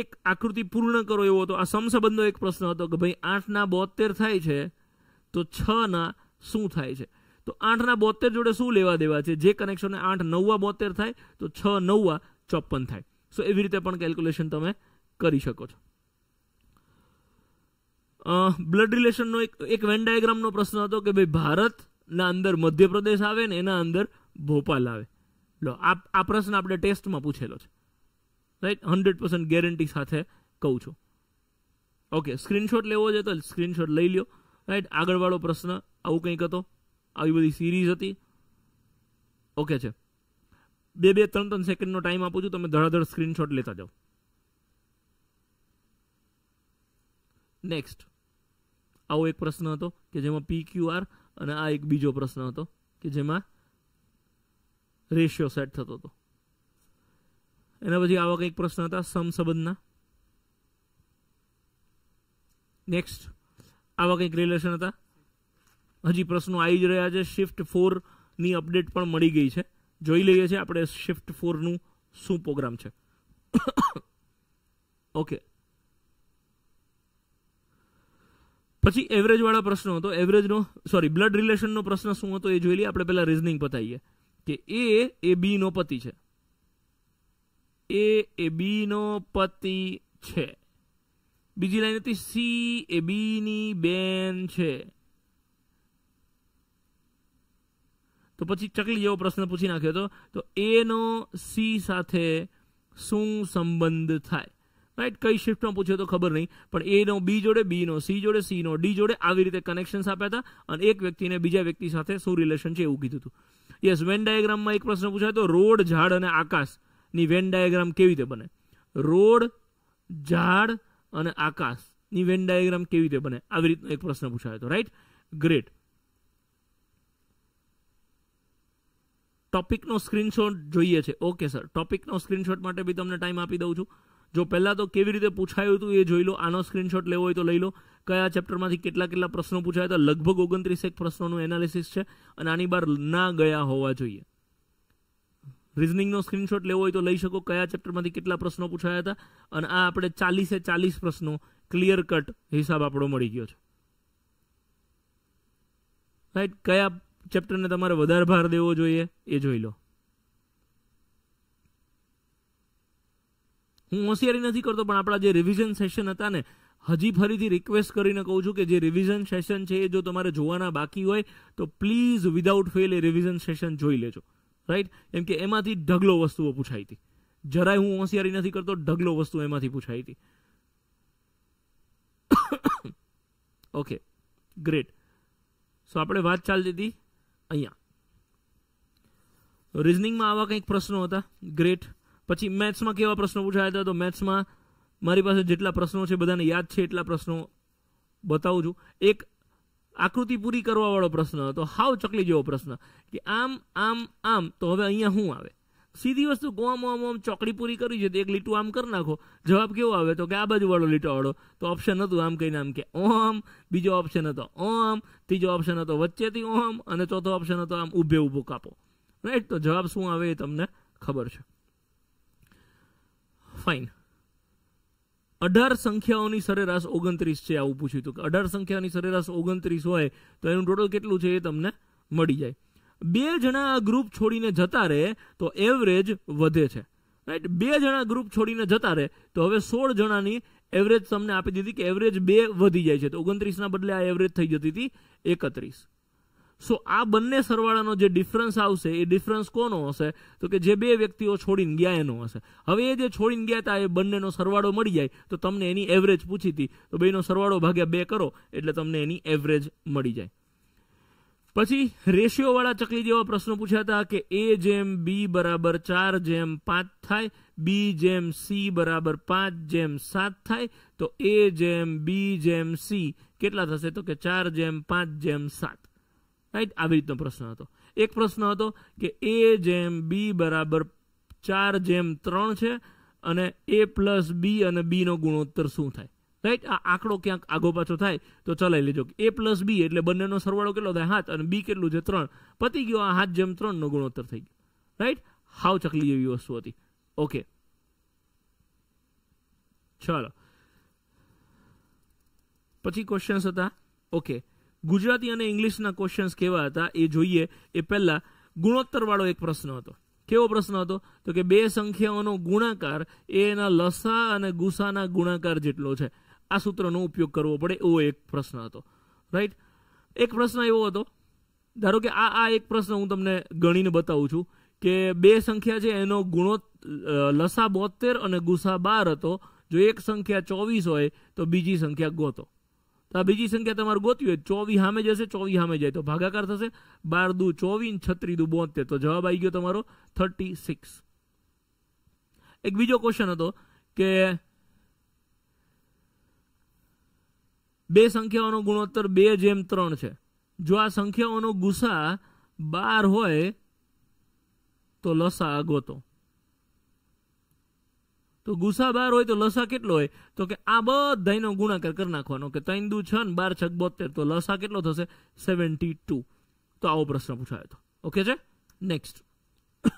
એક આકૃતિ પૂર્ણ કરો એવો હતો આ સમસંબંધનો એક પ્રશ્ન હતો કે ભાઈ આઠના બોતેર થાય છે તો છના શું થાય છે તો આઠના બોતેર જોડે શું લેવા દેવા છે જે કનેક્શન આઠ નવવા બોતેર થાય તો છ નવવા ચોપન થાય સો એવી રીતે પણ કેલ્ક્યુલેશન તમે કરી શકો છો બ્લડ રિલેશનનો એક એક વેન ડાયાગ્રામનો પ્રશ્ન હતો કે ભાઈ ભારતના અંદર મધ્યપ્રદેશ આવે ને એના અંદર ભોપાલ આવે લો આ આ પ્રશ્ન આપણે ટેસ્ટમાં પૂછેલો છે રાઈટ હંડ્રેડ પર્સન્ટ ગેરંટી સાથે કહું છું ઓકે સ્ક્રીનશોટ લેવો છે તો સ્ક્રીનશોટ લઈ લ્યો રાઈટ આગળવાળો પ્રશ્ન આવું કંઈક હતો આવી બધી સિરીઝ હતી ઓકે છે બે બે ત્રણ ત્રણ સેકન્ડનો ટાઈમ આપું છું તમે ધડાધડ સ્ક્રીનશોટ લેતા જાઓ નેક્સ્ટ આવો એક પ્રશ્ન હતો કે જેમાં પી ક્યુ આર અને આ એક બીજો પ્રશ્ન હતો કે જેમાં રેશિયો સેટ થતો હતો એના પછી આવા કંઈક પ્રશ્ન હતા સમસંબંધના નેક્સ્ટ આવા કંઈક રિલેશન હતા હજી પ્રશ્નો આવી જ રહ્યા છે શિફ્ટ ફોરની અપડેટ પણ મળી ગઈ છે જોઈ લઈએ છીએ આપણે શિફ્ટ ફોરનું શું પ્રોગ્રામ છે ઓકે પછી એવરેજ વાળા પ્રશ્ન હતો એવરેજનો સોરી બ્લડ રિલેશનનો પ્રશ્ન શું હતો એ જોઈ લઈએ આપણે પહેલાં રિઝનિંગ પતાવીએ કે એ એ બીનો પતિ છે એ એ બીનો પતિ છે બીજી લાઈન હતી સી એ બીની બેન છે તો પછી ચકલી જેવો પ્રશ્ન પૂછી નાખ્યો હતો તો એનો સી સાથે શું સંબંધ થાય રાઈટ કઈ શિફ્ટમાં પૂછ્યો તો ખબર નહીં પણ એનો બી જોડે બી નો સી જોડે સી નો ડી જોડે આવી રીતે કનેક્શન આપ્યા હતા અને એક વ્યક્તિને બીજા વ્યક્તિ સાથે શું રિલેશન છે એવું કીધું હતું યસ વેન ડાયાગ્રામમાં એક પ્રશ્ન પૂછાય તો રોડ ઝાડ અને આકાશની વેન ડાયાગ્રામ કેવી રીતે બને રોડ ઝાડ અને આકાશની વેન ડાયાગ્રામ કેવી રીતે બને આવી રીતનો એક પ્રશ્ન પૂછાયો હતો રાઈટ ગ્રેટ ટોપિકનો સ્ક્રીનશોટ જોઈએ છે ઓકે સર ટોપિકનો સ્ક્રીનશોટ માટે બી તમને ટાઈમ આપી દઉં છું જો પહેલાં તો કેવી રીતે પૂછાયું હતું એ જોઈ લો આનો સ્ક્રીનશોટ લેવો હોય તો લઈ લો કયા ચેપ્ટરમાંથી કેટલા કેટલા પ્રશ્નો પૂછાયા હતા લગભગ ઓગણત્રીસ એક પ્રશ્નોનું એનાલિસિસ છે અને આની બહાર ના ગયા હોવા જોઈએ રિઝનિંગનો સ્ક્રીનશોટ લેવો હોય તો લઈ શકો કયા ચેપ્ટરમાંથી કેટલા પ્રશ્નો પૂછાયા હતા અને આ આપણે ચાલીસે ચાલીસ પ્રશ્નો ક્લિયર કટ હિસાબ આપણો મળી ગયો છે રાઈટ કયા ચેપ્ટરને તમારે વધારે ભાર દેવો જોઈએ એ જોઈ લો હું હોશિયારી નથી કરતો પણ આપણા જે રિવિઝન સેશન હતા ને હજી ફરીથી રિક્વેસ્ટ કરીને કહું છું કે જે રિવિઝન સેશન છે એ જો તમારે જોવાના બાકી હોય તો પ્લીઝ વિધાઉટ ફેલ એ રિવિઝન સેશન જોઈ લેજો રાઈટ કેમ કે એમાંથી ઢગલો વસ્તુઓ પૂછાઈ હતી જરાય હું હોશિયારી નથી કરતો ઢગલો વસ્તુ એમાંથી પૂછાઈ હતી ઓકે ગ્રેટ સો આપણે વાત ચાલતી હતી અહીંયા રિઝનિંગમાં આવા કંઈક પ્રશ્નો હતા ગ્રેટ પછી મેથ્સમાં કેવા પ્રશ્નો પૂછાયા હતા તો મેથ્સમાં મારી પાસે જેટલા પ્રશ્નો છે બધાને યાદ છે એટલા પ્રશ્નો બતાવું છું એક આકૃતિ પૂરી કરવાવાળો પ્રશ્ન હતો હાવ ચકલી જેવો પ્રશ્ન કે આમ આમ આમ તો હવે અહીંયા શું આવે સીધી વસ્તુ ગોમ ઓમ ઓમ ચોકડી પૂરી કરવી છે તો એક લીટું આમ કરી નાખો જવાબ કેવો આવે તો કે આ બાજુવાળો લીટાવાળો તો ઓપ્શન હતું આમ કહીને આમ કે ઓમ બીજો ઓપ્શન હતો ઓમ ત્રીજો ઓપ્શન હતો વચ્ચેથી ઓમ અને ચોથો ઓપ્શન હતો આમ ઊભે ઊભો કાપો રાઈટ તો જવાબ શું આવે એ તમને ખબર છે ફાઇન અઢાર સંખ્યાઓની સરેરાશ ઓગણત્રીસ છે આવું પૂછ્યું હતું કે અઢાર સંખ્યાની સરેરાશ ઓગણત્રીસ હોય તો એનું ટોટલ કેટલું છે એ તમને મળી જાય બે જણા આ ગ્રુપ છોડીને જતા રહે તો એવરેજ વધે છે રાઈટ બે જણા ગ્રુપ છોડીને જતા રહે તો હવે સોળ જણાની એવરેજ તમને આપી દીધી કે એવરેજ બે વધી જાય છે તો ઓગણત્રીસના બદલે આ એવરેજ થઈ જતી હતી એકત્રીસ સો આ બંને સરવાળાનો જે ડિફરન્સ આવશે એ ડિફરન્સ કોનો હશે તો કે જે બે વ્યક્તિઓ છોડીને ગયા એનો હશે હવે એ જે છોડીને ગયા હતા એ બંનેનો સરવાળો મળી જાય તો તમને એની એવરેજ પૂછી હતી તો બેનો સરવાળો ભાગ્યા બે કરો એટલે તમને એની એવરેજ મળી જાય પછી રેશિયોવાળા ચકલી જેવા પ્રશ્નો પૂછ્યા હતા કે એ જેમ બી બરાબર ચાર જેમ પાંચ થાય બી જેમ સી બરાબર પાંચ જેમ સાત થાય તો એ જેમ બી જેમ સી કેટલા થશે તો કે ચાર જેમ પાંચ જેમ સાત રાઈટ આવી રીતનો પ્રશ્ન હતો એક પ્રશ્ન હતો કે એ જેમ બી બરાબર ચાર જેમ ત્રણ છે અને એ પ્લસ બી અને બીનો ગુણોત્તર શું થાય રાઈટ આ આંકડો ક્યાંક આગો પાછો થાય તો ચલાવી લેજો એ પ્લસ બી એટલે બંનેનો સરવાળો કેટલો થાય હાથ અને બી કેટલું છે ત્રણ પતી ગયો આ હાથ જેમ ત્રણનો ગુણોત્તર થઈ ગયો રાઈટ હાવ ચકલી એવી વસ્તુ હતી ઓકે ચાલો પછી ક્વેશ્ચન્સ હતા ઓકે ગુજરાતી અને ઇંગ્લિશના ક્વેશ્ચન્સ કેવા હતા એ જોઈએ એ પહેલાં ગુણોત્તરવાળો એક પ્રશ્ન હતો કેવો પ્રશ્ન હતો તો કે બે સંખ્યાઓનો ગુણાકાર એના લસા અને ગુસાના ગુણાકાર જેટલો છે આ સૂત્રનો ઉપયોગ કરવો પડે એવો એક પ્રશ્ન હતો રાઈટ એક પ્રશ્ન એવો હતો ધારો કે આ આ એક પ્રશ્ન હું તમને ગણીને બતાવું છું કે બે સંખ્યા છે એનો ગુણો લસા બોતેર અને ગુસા બાર હતો જો એક સંખ્યા ચોવીસ હોય તો બીજી સંખ્યા ગોતો તો આ બીજી સંખ્યા તમારે ગોતવી હોય ચોવી સામે જશે ચોવી સામે જાય તો ભાગાકાર થશે બાર દુ ચોવી છત્રી દુ બોતેર તો જવાબ આવી ગયો તમારો થર્ટી સિક્સ એક બીજો ક્વેશ્ચન હતો કે બે સંખ્યાઓનો ગુણોત્તર બે જેમ ત્રણ છે જો આ સંખ્યાઓનો ગુસા બાર હોય તો લસા ગોતો તો ગુસ્સા બાર હોય તો લસા કેટલો હોય તો કે આ બધાનો ગુણાકાર કરી નાખવાનો કે ત્રણ દુ છ ને બાર છક બોતેર તો લસા કેટલો થશે સેવન્ટી ટુ તો આવો પ્રશ્ન પૂછાયો હતો ઓકે છે નેક્સ્ટ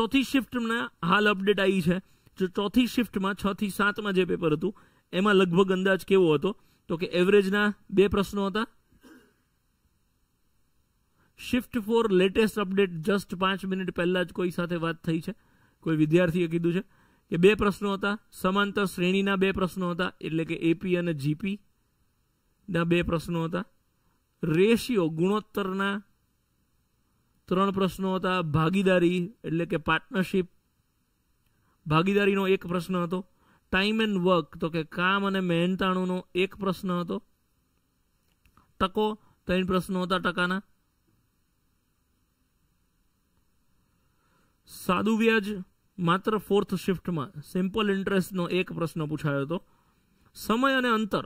ચોથી શિફ્ટના હાલ અપડેટ આવી છે જો ચોથી શિફ્ટમાં છ થી સાતમાં જે પેપર હતું એમાં લગભગ અંદાજ કેવો હતો તો કે એવરેજના બે પ્રશ્નો હતા shift four latest update just પાંચ મિનિટ પહેલાં જ કોઈ સાથે વાત થઈ છે કોઈ વિદ્યાર્થીએ કીધું છે કે બે પ્રશ્નો હતા સમાંતર શ્રેણીના બે પ્રશ્નો હતા એટલે કે એપી અને જીપી ના બે પ્રશ્નો હતા રેશિયો ગુણોત્તરના ત્રણ પ્રશ્નો હતા ભાગીદારી એટલે કે પાર્ટનરશિપ ભાગીદારીનો એક પ્રશ્ન હતો ટાઈમ એન્ડ વર્ક તો કે કામ અને મહેનતાણુનો એક પ્રશ્ન હતો ટકો ત્રણ પ્રશ્નો હતા ટકાના સાદું વ્યાજ માત્ર ફોર્થ શિફ્ટમાં સિમ્પલ ઇન્ટરેસ્ટનો એક પ્રશ્ન પૂછાયો હતો સમય અને અંતર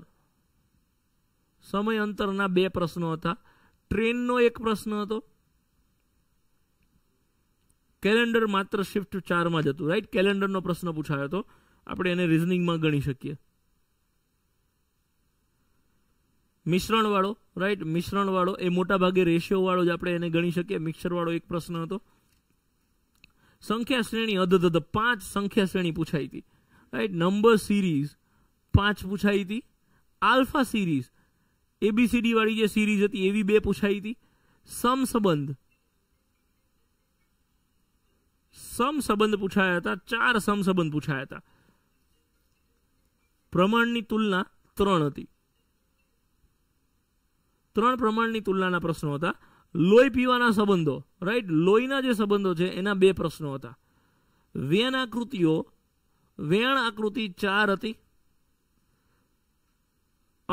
સમય અંતરના બે પ્રશ્નો હતા ટ્રેનનો એક પ્રશ્ન હતો કેલેન્ડર માત્ર શિફ્ટ ચારમાં જ હતું રાઈટ કેલેન્ડરનો પ્રશ્ન પૂછાયો હતો આપણે એને રિઝનિંગમાં ગણી શકીએ મિશ્રણવાળો રાઈટ મિશ્રણવાળો એ મોટાભાગે રેશિયોવાળો જ આપણે એને ગણી શકીએ મિક્સરવાળો એક પ્રશ્ન હતો સંખ્યા શ્રેણી અધ પાંચ સંખ્યા શ્રેણી પૂછાઈ હતી રાઈટ નંબર સિરીઝ પાંચ પૂછાઈ હતી આલ્ફા સિરીઝ એબીસીડી વાળી જે સિરીઝ હતી એવી બે પૂછાઈ હતી સમ સંબંધ સમ સંબંધ પૂછાયા હતા ચાર સમ સંબંધ પૂછાયા હતા પ્રમાણની તુલના ત્રણ હતી ત્રણ પ્રમાણની તુલનાના પ્રશ્નો હતા લોહી પીવાના સંબંધો રાઈટ લોહીના જે સંબંધો છે એના બે પ્રશ્નો હતા વેન આકૃતિઓ વેણ આકૃતિ ચાર હતી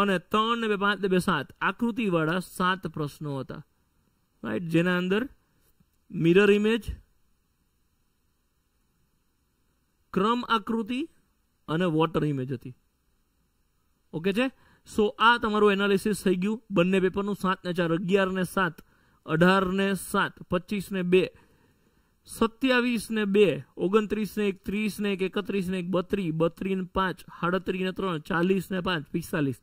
અને ત્રણ ને બે પાંચ ને બે સાત આકૃતિવાળા સાત પ્રશ્નો હતા રાઈટ જેના અંદર મિરર ઇમેજ ક્રમ આકૃતિ અને વોટર ઇમેજ હતી ઓકે છે સો આ તમારું એનાલિસિસ થઈ ગયું બંને પેપરનું સાત ને ચાર અગિયાર ને સાત અઢાર ને સાત પચીસ ને બે સત્યાવીસ ને બે ઓગણત્રીસ ને એક ત્રીસ ને એક એકત્રીસ ને એક બત્રીસ બત્રીસ ને પાંચ સાડત્રીસ ને ત્રણ ચાલીસ ને પાંચ પિસ્તાલીસ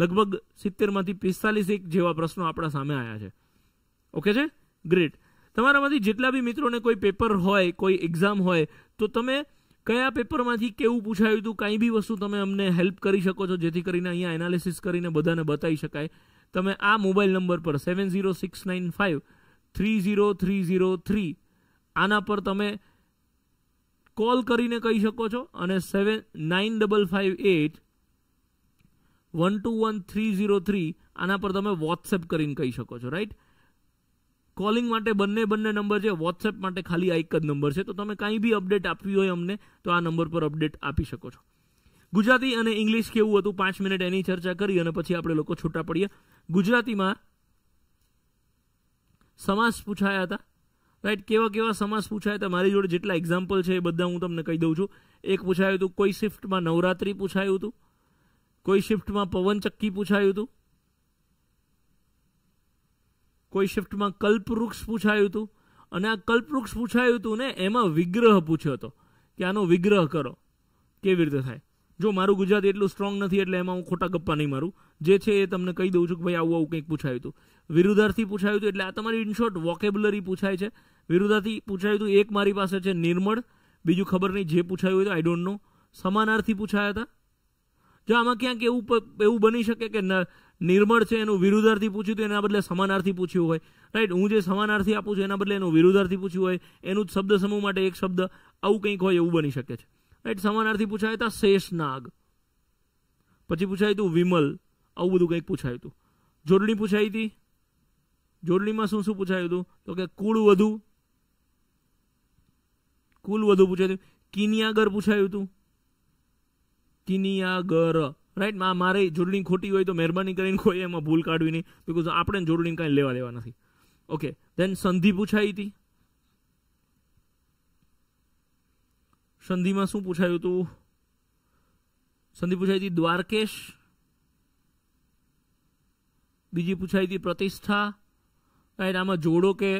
લગભગ સિત્તેર માંથી પિસ્તાલીસ એક જેવા પ્રશ્નો આપણા સામે આવ્યા છે ઓકે છે ગ્રેટ તમારામાંથી જેટલા બી મિત્રોને કોઈ પેપર હોય કોઈ એક્ઝામ હોય તો તમે કયા પેપરમાંથી કેવું પૂછાયું હતું કાંઈ બી વસ્તુ તમે અમને હેલ્પ કરી શકો છો જેથી કરીને અહીંયા એનાલિસિસ કરીને બધાને બતાવી શકાય તમે આ મોબાઈલ નંબર પર seven zero six nine five three zero three zero three આના પર તમે કોલ કરીને કહી શકો છો અને seven nine double five eight one two one three zero three આના પર તમે વોટ્સએપ કરીને કહી શકો છો રાઈટ કોલિંગ માટે બંને બંને નંબર છે વોટ્સએપ માટે ખાલી આ એક જ નંબર છે તો તમે કાંઈ બી અપડેટ આપવી હોય અમને તો આ નંબર પર અપડેટ આપી શકો છો ગુજરાતી અને ઇંગ્લિશ કેવું હતું પાંચ મિનિટ એની ચર્ચા કરી અને પછી આપણે લોકો છૂટા પડીએ ગુજરાતીમાં સમાસ પૂછાયા હતા રાઈટ કેવા કેવા સમાસ પૂછાયા હતા મારી જોડે જેટલા એક્ઝામ્પલ છે એ બધા હું તમને કહી દઉં છું એક પૂછાયું હતું કોઈ શિફ્ટમાં નવરાત્રી પૂછાયું હતું કોઈ શિફ્ટમાં પવનચક્કી પૂછાયું હતું કોઈ શિફ્ટમાં કલ્પવૃક્ષ પૂછાયું હતું અને આ કલ્પવૃક્ષ પૂછાયું હતું ને એમાં વિગ્રહ પૂછ્યો હતો કે આનો વિગ્રહ કરો કેવી રીતે થાય જો મારું ગુજરાતી એટલું સ્ટ્રોંગ નથી એટલે એમાં હું ખોટા ગપ્પા નહીં મારું જે છે એ તમને કહી દઉં છું કે ભાઈ આવું આવું કંઈક પૂછાયું હતું વિરુદ્ધાર્થી પૂછાયું હતું એટલે આ તમારી ઇનશોર્ટ વોકેબ્યુલરી પૂછાય છે વિરુદ્ધાર્થી પૂછાયું હતું એક મારી પાસે છે નિર્મળ બીજું ખબર નહીં જે પૂછાયું હોય તો આઈ ડોન્ટ નો સમાનાર્થી પૂછાયા હતા જો આમાં ક્યાંક એવું એવું બની શકે કે નિર્મળ છે એનું વિરુદ્ધાર્થી પૂછ્યું હતું એના બદલે સમાનાર્થી પૂછ્યું હોય રાઈટ હું જે સમાનાર્થી આપું છું એના બદલે એનું વિરુદ્ધાર્થી પૂછ્યું હોય એનું જ શબ્દ સમૂહ માટે એક શબ્દ આવું કંઈક હોય એવું બની શકે છે રાઈટ સમાનાર્થી પૂછાય હતા શેષનાગ પછી પૂછાયું હતું વિમલ આવું બધું કંઈક પૂછાયું હતું જોડણી પૂછાઈ હતી જોડણીમાં શું શું પૂછાયું હતું તો કે કુળ વધુ કુલ વધુ પૂછાયું હતું કિનિયાગર પૂછાયું હતું કિનિયાગર રાઈટ માં મારે જોડણી ખોટી હોય તો મહેરબાની કરીને કોઈ એમાં ભૂલ કાઢવી નહીં બિકોઝ આપણે જોડણી કાંઈ લેવા દેવા નથી ઓકે દેન સંધિ પૂછાઈ હતી સંધિમાં શું પૂછાયું હતું સંધિ પૂછાઈ હતી દ્વારકેશ બીજી પૂછાઈ હતી પ્રતિષ્ઠા રાઈટ આમાં જોડો કે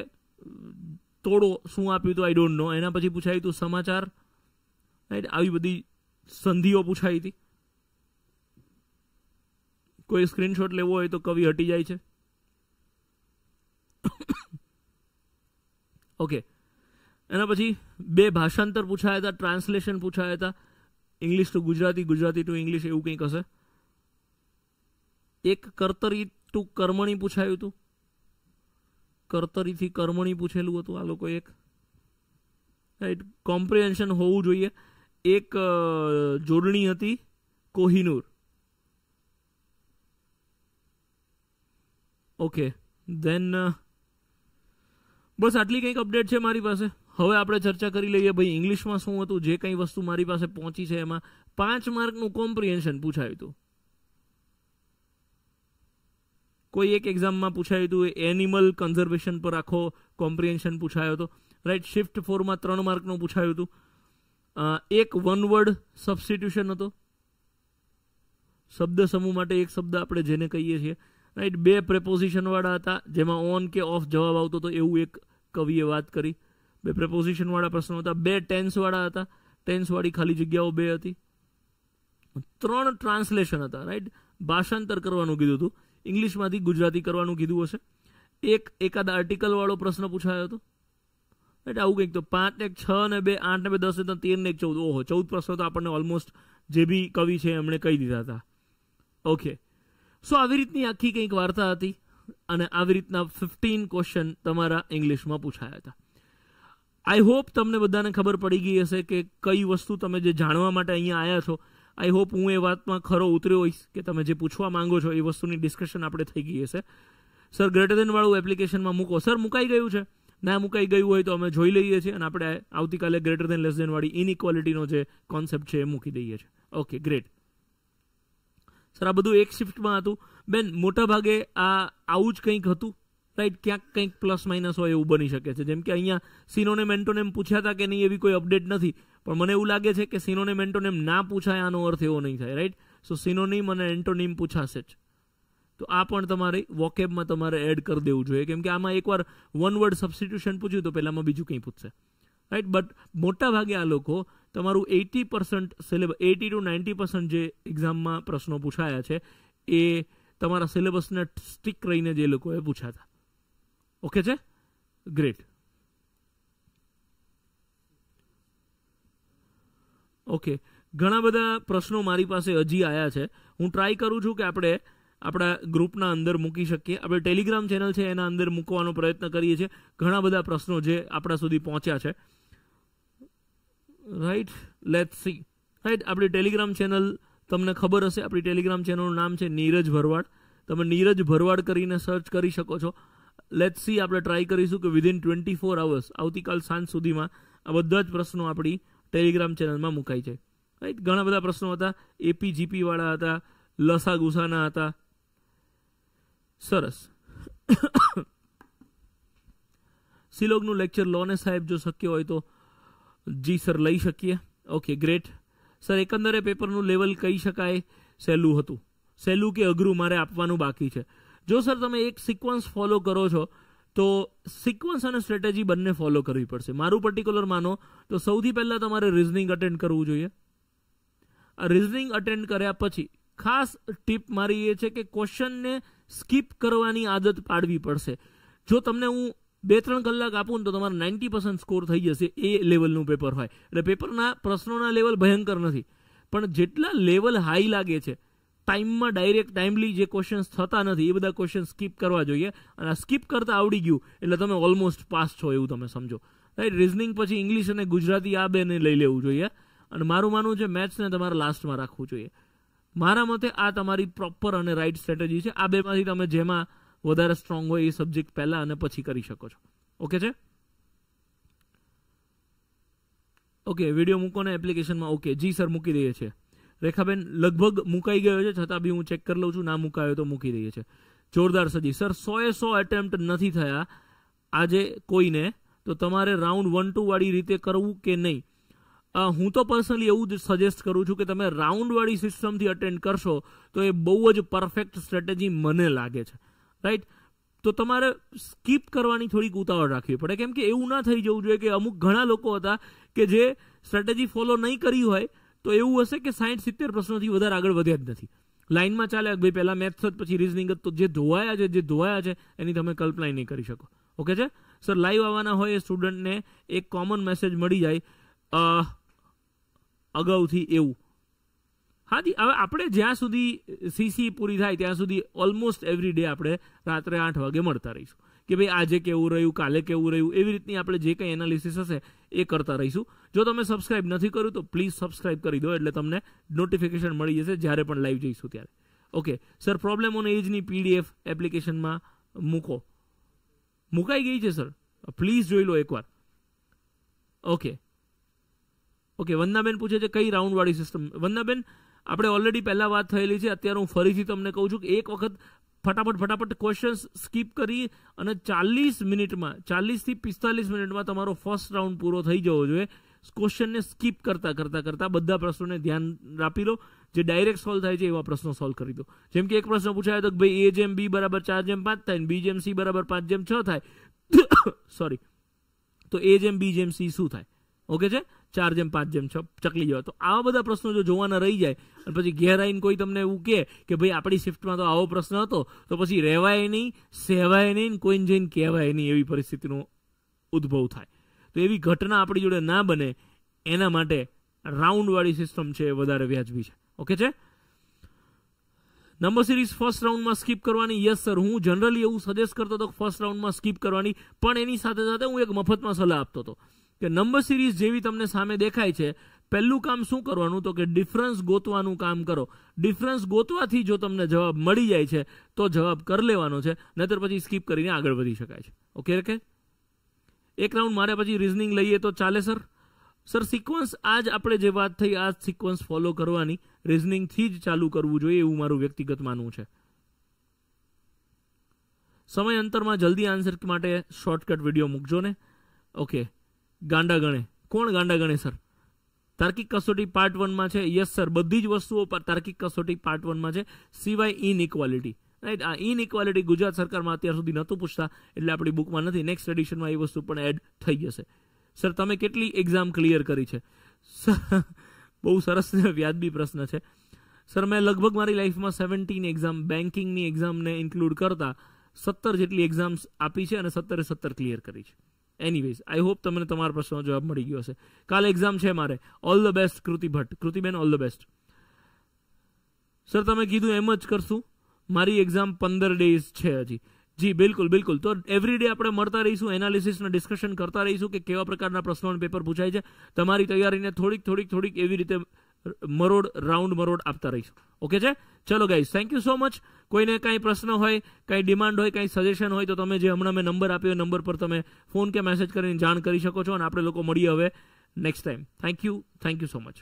તોડો શું આપ્યું હતું આઈ ડોન્ટ નો એના પછી પૂછાયું હતું સમાચાર રાઈટ આવી બધી સંધિઓ પૂછાઈ હતી કોઈ સ્ક્રીનશોટ લેવો હોય તો કવિ હટી જાય છે ઓકે અનાબાજી બે ભાષાંતર પૂછાયા હતા ટ્રાન્સલેશન પૂછાયા હતા English to Gujarati Gujarati to English એવું કંઈક હશે એક કર્તરી ટુ કર્મણી પૂછાયું હતું કર્તરી થી કર્મણી પૂછેલું હતું આ લોકો એક રાઈટ કમ્પ્રીહેન્શન હોવું જોઈએ એક જોડણી હતી કોહીનૂર ઓકે ધેન બસ આટલી કંઈક અપડેટ છે મારી પાસે હવે આપણે ચર્ચા કરી લઈએ ભાઈ ઇંગ્લિશમાં શું હતું જે કંઈ વસ્તુ મારી પાસે પહોંચી છે એમાં પાંચ માર્કનું કોમ્પ્રિહેન્શન પૂછાયું હતું કોઈ એક એક્ઝામમાં પૂછાયું હતું એનિમલ કન્ઝર્વેશન પર આખો કોમ્પ્રિહેન્શન પૂછાયો હતો રાઈટ શિફ્ટ ફોરમાં ત્રણ માર્કનું પૂછાયું હતું એક વન વર્ડ સબસ્ટિટ્યુશન હતો શબ્દ સમૂહ માટે એક શબ્દ આપણે જેને કહીએ છીએ રાઈટ બે પ્રેપોઝિશનવાળા હતા જેમાં ઓન કે ઓફ જવાબ આવતો હતો એવું એક કવિએ વાત કરી બે વાળા પ્રશ્નો હતા બે ટેન્સ વાળા હતા ટેન્સવાળી ખાલી જગ્યાઓ બે હતી ત્રણ ટ્રાન્સલેશન હતા રાઈટ ભાષાંતર કરવાનું કીધું હતું ઇંગ્લિશમાંથી ગુજરાતી કરવાનું કીધું હશે એક એકાદ આર્ટિકલવાળો પ્રશ્ન પૂછાયો હતો રાઈટ આવું કંઈક તો પાંચ ને છ ને બે આઠ ને બે દસ ને તેર ને એક ચૌદ ઓહો ચૌદ પ્રશ્નો તો આપણને ઓલમોસ્ટ જે બી કવિ છે એમણે કહી દીધા હતા ઓકે સો આવી રીતની આખી કંઈક વાર્તા હતી અને આવી રીતના ફિફ્ટીન ક્વેશ્ચન તમારા ઇંગ્લિશમાં પૂછાયા હતા આઈ હોપ તમને બધાને ખબર પડી ગઈ હશે કે કઈ વસ્તુ તમે જે જાણવા માટે અહીંયા આવ્યા છો આઈ હોપ હું એ વાતમાં ખરો ઉતર્યો હોઈશ કે તમે જે પૂછવા માંગો છો એ વસ્તુની ડિસ્કશન આપણે થઈ ગઈ હશે સર ગ્રેટર દેનવાળું એપ્લિકેશનમાં મૂકો સર મુકાઈ ગયું છે ના મુકાઈ ગયું હોય તો અમે જોઈ લઈએ છીએ અને આપણે આવતીકાલે ગ્રેટર દેન લેસ વાળી ઇનઇક્વાલિટીનો જે કોન્સેપ્ટ છે એ મૂકી દઈએ છીએ ઓકે ગ્રેટ સર આ બધું એક શિફ્ટમાં હતું બેન મોટાભાગે આ આવું જ કંઈક હતું રાઈટ ક્યાંક કંઈક પ્લસ માઇનસ હોય એવું બની શકે છે જેમ કે અહીંયા સિનોને સિનોનેમ એમ પૂછ્યા હતા કે નહીં એવી કોઈ અપડેટ નથી પણ મને એવું લાગે છે કે સિનોને મેન્ટોને એમ ના પૂછાય આનો અર્થ એવો નહીં થાય રાઈટ સો સિનોનિમ અને એન્ટોનિમ પૂછાશે જ તો આ પણ તમારે વોકેબમાં તમારે એડ કરી દેવું જોઈએ કેમ કે આમાં એકવાર વન વર્ડ સબસ્ટિટ્યુશન પૂછ્યું તો પહેલાંમાં બીજું કંઈ પૂછશે રાઈટ બટ મોટા ભાગે આ લોકો તમારું eighty percent syllabus eighty to ninety percent જે એક્ઝામમાં પ્રશ્નો પૂછાયા છે એ તમારા સિલેબસને સ્ટીક રહીને જે લોકોએ પૂછ્યા હતા ઓકે છે ગ્રેટ ઓકે ઘણા બધા પ્રશ્નો મારી પાસે હજી આવ્યા છે હું ટ્રાય કરું છું કે આપણે આપણા ગ્રુપના અંદર મૂકી શકીએ આપણે ટેલિગ્રામ ચેનલ છે એના અંદર મૂકવાનો પ્રયત્ન કરીએ છીએ ઘણા બધા પ્રશ્નો જે આપણા સુધી પહોંચ્યા છે રાઈટ લેટ સી રાઈટ આપણી ટેલિગ્રામ ચેનલ તમને ખબર હશે આપણી ટેલિગ્રામ ચેનલનું નામ છે નીરજ ભરવાડ તમે નીરજ ભરવાડ કરીને સર્ચ કરી શકો છો લેટ સી આપણે ટ્રાય કરીશું કે વિધિન ટ્વેન્ટી ફોર અવર્સ આવતીકાલ સાંજ સુધીમાં આ બધા જ પ્રશ્નો આપણી ટેલિગ્રામ ચેનલમાં મુકાય છે રાઈટ ઘણા બધા પ્રશ્નો હતા એપી જીપીવાળા હતા લસા ગુસાના હતા સરસ સિલોગનું લેક્ચર લોને સાહેબ જો શક્ય હોય તો જી સર લઈ શકીએ ઓકે ગ્રેટ સર એકંદરે પેપરનું લેવલ કહી શકાય સહેલું હતું સહેલું કે અઘરું મારે આપવાનું બાકી છે જો સર તમે એક સિક્વન્સ ફોલો કરો છો તો સિક્વન્સ અને સ્ટ્રેટેજી બંને ફોલો કરવી પડશે મારું પર્ટિક્યુલર માનો તો સૌથી પહેલાં તમારે રિઝનિંગ અટેન્ડ કરવું જોઈએ આ રિઝનિંગ અટેન્ડ કર્યા પછી ખાસ ટીપ મારી એ છે કે ક્વેશ્ચનને સ્કીપ કરવાની આદત પાડવી પડશે જો તમને હું બે ત્રણ કલાક આપું ને તો તમારે નાઇન્ટી પર્સન્ટ સ્કોર થઈ જશે એ લેવલનું પેપર હોય એટલે પેપરના પ્રશ્નોના લેવલ ભયંકર નથી પણ જેટલા લેવલ હાઈ લાગે છે ટાઈમમાં ડાયરેક્ટ ટાઈમલી જે ક્વેશ્ચન્સ થતા નથી એ બધા ક્વેશ્ચન સ્કીપ કરવા જોઈએ અને આ સ્કીપ કરતાં આવડી ગયું એટલે તમે ઓલમોસ્ટ પાસ છો એવું તમે સમજો રાઈટ રિઝનિંગ પછી ઇંગ્લિશ અને ગુજરાતી આ બેને લઈ લેવું જોઈએ અને મારું માનવું છે મેથ્સને તમારે લાસ્ટમાં રાખવું જોઈએ મારા મતે આ તમારી પ્રોપર અને રાઈટ સ્ટ્રેટેજી છે આ બેમાંથી તમે જેમાં વધારે સ્ટ્રોંગ હોય એ સબ્જેક્ટ પહેલાં અને પછી કરી શકો છો ઓકે છે ઓકે વિડીયો મૂકો ને એપ્લિકેશનમાં ઓકે જી સર મૂકી દઈએ છીએ રેખાબેન લગભગ મુકાઈ ગયો છે છતાં બી હું ચેક કરી લઉં છું ના મુકાયો તો મૂકી દઈએ છે જોરદાર સજી સર સોએ સો એટેમ્પ્ટ નથી થયા આજે કોઈને તો તમારે રાઉન્ડ વન ટુ વાળી રીતે કરવું કે નહીં હું તો પર્સનલી એવું જ સજેસ્ટ કરું છું કે તમે રાઉન્ડવાળી સિસ્ટમથી અટેન્ડ કરશો તો એ બહુ જ પરફેક્ટ સ્ટ્રેટેજી મને લાગે છે રાઈટ તો તમારે સ્કીપ કરવાની થોડીક ઉતાવળ રાખવી પડે કેમ કે એવું ના થઈ જવું જોઈએ કે અમુક ઘણા લોકો હતા કે જે સ્ટ્રેટેજી ફોલો નહીં કરી હોય તો એવું હશે કે સાઠ સિત્તેર પ્રશ્નોથી વધારે આગળ વધ્યા જ નથી લાઇનમાં ચાલ્યા ભાઈ પહેલાં મેથ્સ જ પછી રીઝનિંગ જ તો જે ધોવાયા છે જે ધોવાયા છે એની તમે કલ્પના નહીં કરી શકો ઓકે છે સર લાઈવ આવવાના હોય એ સ્ટુડન્ટને એક કોમન મેસેજ મળી જાય અગાઉથી એવું હાજી હવે આપણે જ્યાં સુધી સીસી પૂરી થાય ત્યાં સુધી ઓલમોસ્ટ એવરી ડે આપણે રાત્રે આઠ વાગે મળતા રહીશું કે ભાઈ આજે કેવું રહ્યું કાલે કેવું રહ્યું એવી રીતની આપણે જે કંઈ એનાલિસિસ હશે એ કરતા રહીશું જો તમે સબસ્ક્રાઇબ નથી કર્યું તો પ્લીઝ સબસ્ક્રાઇબ કરી દો એટલે તમને નોટિફિકેશન મળી જશે જ્યારે પણ લાઈવ જઈશું ત્યારે ઓકે સર પ્રોબ્લેમ ઓન એજની પીડીએફ એપ્લિકેશનમાં મૂકો મુકાઈ ગઈ છે સર પ્લીઝ જોઈ લો એકવાર ઓકે ઓકે વંદનાબેન પૂછે છે કઈ રાઉન્ડવાળી સિસ્ટમ વંદનાબેન આપણે ઓલરેડી પહેલાં વાત થયેલી છે અત્યારે હું ફરીથી તમને કહું છું કે એક વખત ફટાફટ ફટાફટ ક્વેશ્ચન્સ સ્કીપ કરી અને ચાલીસ મિનિટમાં ચાલીસથી પિસ્તાલીસ મિનિટમાં તમારો ફર્સ્ટ રાઉન્ડ પૂરો થઈ જવો જોઈએ ક્વેશ્ચનને સ્કીપ કરતા કરતા કરતા બધા પ્રશ્નોને ધ્યાન આપી લો જે ડાયરેક્ટ સોલ્વ થાય છે એવા પ્રશ્નો સોલ્વ કરી દો જેમ કે એક પ્રશ્ન પૂછાયો હતો કે ભાઈ એ જેમ બી બરાબર ચાર જેમ પાંચ થાય બી જેમ સી બરાબર પાંચ જેમ છ થાય સોરી તો એ જેમ બી જેમ સી શું થાય ઓકે છે ચાર જેમ પાંચ જેમ છ ચકલી જવા તો આવા બધા પ્રશ્નો જો જોવાના રહી જાય અને પછી ઘેર આવીને કોઈ તમને એવું કહે કે ભાઈ આપણી શિફ્ટમાં તો આવો પ્રશ્ન હતો તો પછી રહેવાય નહીં સહેવાય નહીં કોઈને જઈને કહેવાય નહીં એવી પરિસ્થિતિનો ઉદ્ભવ થાય તો એવી ઘટના આપણી જોડે ના બને એના માટે રાઉન્ડવાળી સિસ્ટમ છે વધારે વ્યાજબી છે ઓકે છે નંબર સિરીઝ ફર્સ્ટ રાઉન્ડમાં સ્કીપ કરવાની યસ સર હું જનરલી એવું સજેસ્ટ કરતો હતો ફર્સ્ટ રાઉન્ડમાં સ્કીપ કરવાની પણ એની સાથે સાથે હું એક મફતમાં સલાહ આપતો હતો કે નંબર સિરીઝ જેવી તમને સામે દેખાય છે પહેલું કામ શું કરવાનું તો કે ડિફરન્સ ગોતવાનું કામ કરો ડિફરન્સ ગોતવાથી જો તમને જવાબ મળી જાય છે તો જવાબ કરી લેવાનો છે નહીતર પછી સ્કીપ કરીને આગળ વધી શકાય છે ઓકે ઓકે એક રાઉન્ડ મારે પછી રિઝનિંગ લઈએ તો ચાલે સર સર સિક્વન્સ આજ આપણે જે વાત થઈ આ સિક્વન્સ ફોલો કરવાની રિઝનિંગથી જ ચાલુ કરવું જોઈએ એવું મારું વ્યક્તિગત માનવું છે સમય અંતરમાં જલ્દી આન્સર માટે શોર્ટકટ વિડીયો મૂકજો ને ઓકે ગાંડા ગણે કોણ ગાંડા ગણે સર તાર્કિક કસોટી પાર્ટ વનમાં છે યસ સર બધી જ વસ્તુઓ પર તાર્કિક કસોટી પાર્ટ વનમાં છે સિવાય ઇનઇક્વાલિટી રાઈટ આ ઇન ઇનઇક્વાલિટી ગુજરાત સરકારમાં અત્યાર સુધી નહોતું પૂછતા એટલે આપણી બુકમાં નથી નેક્સ્ટ એડિશનમાં એ વસ્તુ પણ એડ થઈ જશે સર તમે કેટલી એક્ઝામ ક્લિયર કરી છે બહુ સરસ વ્યાજબી પ્રશ્ન છે સર મેં લગભગ મારી લાઈફમાં સેવન્ટીન એક્ઝામ બેન્કિંગની એક્ઝામને ઇન્ક્લુડ કરતા સત્તર જેટલી એક્ઝામ્સ આપી છે અને સત્તરે સત્તર ક્લિયર કરી છે એનીવેઝ આઈ હોપ તમને તમારા પ્રશ્નનો જવાબ મળી ગયો હશે કાલે એક્ઝામ છે મારે all the best Kriti Bhatt કૃતિબેન ઓલ ધ બેસ્ટ સર તમે કીધું એમ જ કરશું મારી એક્ઝામ પંદર ડેઝ છે હજી જી બિલકુલ બિલકુલ તો એવરી ડે આપણે મળતા રહીશું એનાલિસિસના ડિસ્કશન કરતા રહીશું કે કેવા પ્રકારના પ્રશ્નો પેપર પૂછાય છે તમારી તૈયારીને થોડીક થોડીક થોડીક એવી રીતે મરોડ રાઉન્ડ મરોડ આપતા રહીશું ઓકે છે ચલો guys thank you so much કોઈને કાંઈ પ્રશ્ન હોય કાંઈ ડિમાન્ડ હોય કાંઈ સજેશન હોય તો તમે જે હમણાં મેં નંબર આપ્યો એ નંબર પર તમે ફોન કે મેસેજ કરીને જાણ કરી શકો છો અને આપણે લોકો મળીએ હવે next time thank you thank you so much